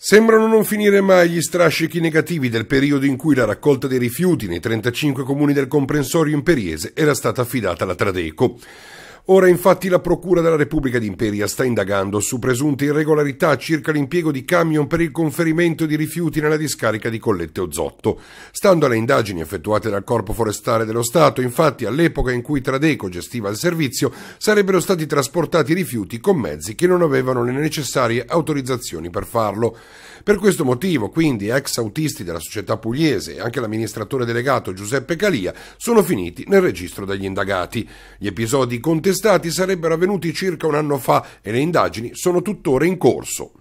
Sembrano non finire mai gli strascichi negativi del periodo in cui la raccolta dei rifiuti nei 35 comuni del comprensorio imperiese era stata affidata alla Tradeco. Ora infatti la Procura della Repubblica d'Imperia sta indagando su presunte irregolarità circa l'impiego di camion per il conferimento di rifiuti nella discarica di Collette Ozotto. Stando alle indagini effettuate dal Corpo Forestale dello Stato, infatti all'epoca in cui Tradeco gestiva il servizio, sarebbero stati trasportati rifiuti con mezzi che non avevano le necessarie autorizzazioni per farlo. Per questo motivo, quindi, ex autisti della società pugliese e anche l'amministratore delegato Giuseppe Calia sono finiti nel registro degli indagati. Gli episodi contestati arrestati sarebbero avvenuti circa un anno fa e le indagini sono tuttora in corso.